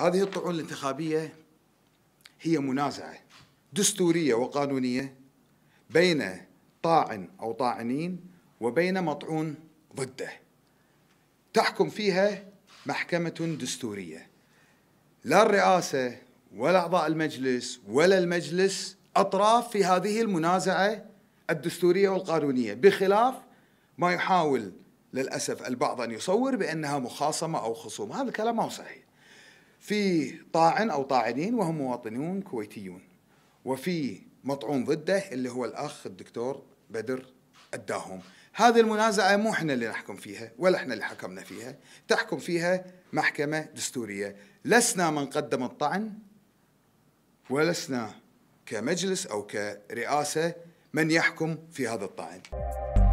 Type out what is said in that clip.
هذه الطعون الانتخابية هي منازعة دستورية وقانونية بين طاعن أو طاعنين وبين مطعون ضده تحكم فيها محكمة دستورية لا الرئاسة ولا أعضاء المجلس ولا المجلس أطراف في هذه المنازعة الدستورية والقانونية بخلاف ما يحاول للأسف البعض أن يصور بأنها مخاصمة أو خصوم هذا الكلام ما هو صحيح في طاعن أو طاعنين وهم مواطنون كويتيون وفي مطعون ضده اللي هو الأخ الدكتور بدر الداهم هذه المنازعة مو احنا اللي نحكم فيها ولا احنا اللي حكمنا فيها تحكم فيها محكمة دستورية لسنا من قدم الطعن ولسنا كمجلس أو كرئاسة من يحكم في هذا الطعن